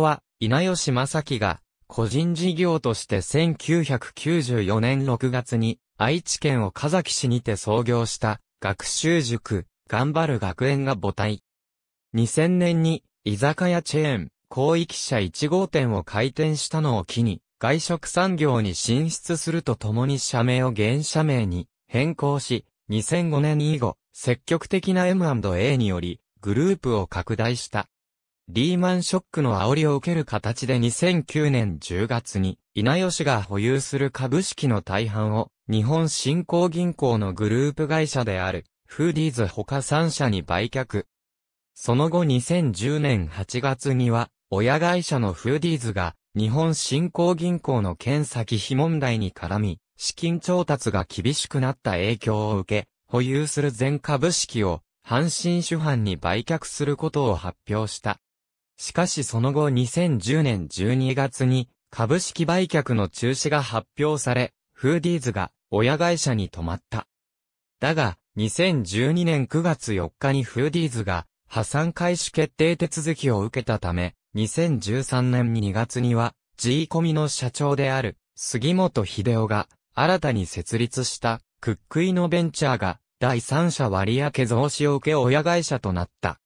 は、稲吉正樹が、個人事業として1994年6月に、愛知県岡崎市にて創業した、学習塾、頑張る学園が母体。2000年に、居酒屋チェーン、広域社1号店を開店したのを機に、外食産業に進出するとともに社名を現社名に変更し、2005年以後、積極的な M&A により、グループを拡大した。リーマンショックの煽りを受ける形で2009年10月に、稲吉が保有する株式の大半を、日本振興銀行のグループ会社である、フーディーズ他3社に売却。その後2010年8月には、親会社のフーディーズが、日本振興銀行の検査忌問題に絡み、資金調達が厳しくなった影響を受け、保有する全株式を、阪神主犯に売却することを発表した。しかしその後2010年12月に株式売却の中止が発表され、フーディーズが親会社に泊まった。だが、2012年9月4日にフーディーズが破産開始決定手続きを受けたため、2013年2月には G コミの社長である杉本秀夫が新たに設立したクックイノベンチャーが第三者割当増資を受け親会社となった。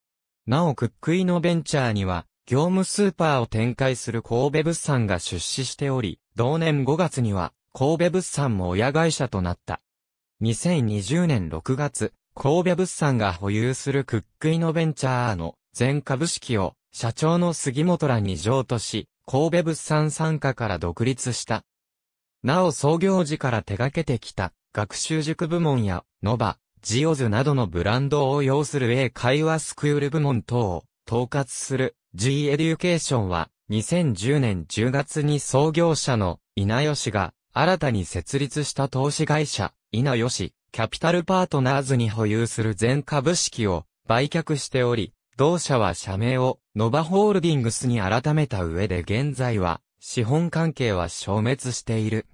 なおクックイノベンチャーには、業務スーパーを展開する神戸物産が出資しており、同年5月には、神戸物産も親会社となった。2020年6月、神戸物産が保有するクックイノベンチャーの全株式を社長の杉本らに譲渡し、神戸物産参加から独立した。なお創業時から手掛けてきた学習塾部門や、ノバ、ジオズなどのブランドを要する英会話スクール部門等を統括する G エデュケーションは2010年10月に創業者の稲吉が新たに設立した投資会社稲吉キャピタルパートナーズに保有する全株式を売却しており、同社は社名をノバホールディングスに改めた上で現在は資本関係は消滅している。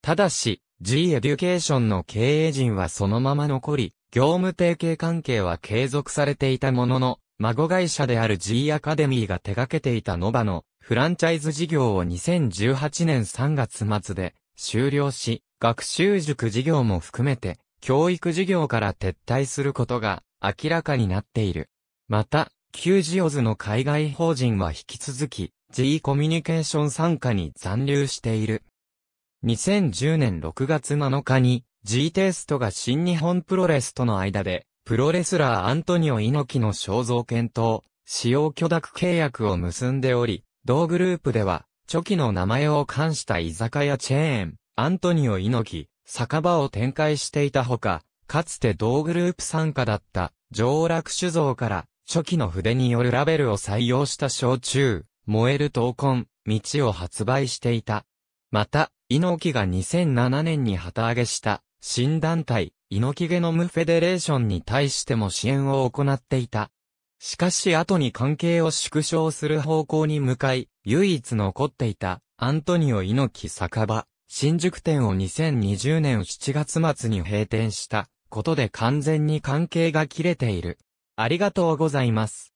ただし、G エデュケーションの経営陣はそのまま残り、業務提携関係は継続されていたものの、孫会社である G アカデミーが手掛けていたノバのフランチャイズ事業を2018年3月末で終了し、学習塾事業も含めて教育事業から撤退することが明らかになっている。また、旧ジオズの海外法人は引き続き G コミュニケーション参加に残留している。2010年6月7日に G テストが新日本プロレスとの間で、プロレスラーアントニオ猪木の肖像権と使用許諾契約を結んでおり、同グループでは、チョキの名前を冠した居酒屋チェーン、アントニオ猪木、酒場を展開していたほか、かつて同グループ参加だった、上落酒造から、初期の筆によるラベルを採用した焼酎、燃える闘魂、道を発売していた。また、猪木が2007年に旗揚げした新団体、猪木ゲノムフェデレーションに対しても支援を行っていた。しかし後に関係を縮小する方向に向かい、唯一残っていたアントニオ猪木酒場、新宿店を2020年7月末に閉店したことで完全に関係が切れている。ありがとうございます。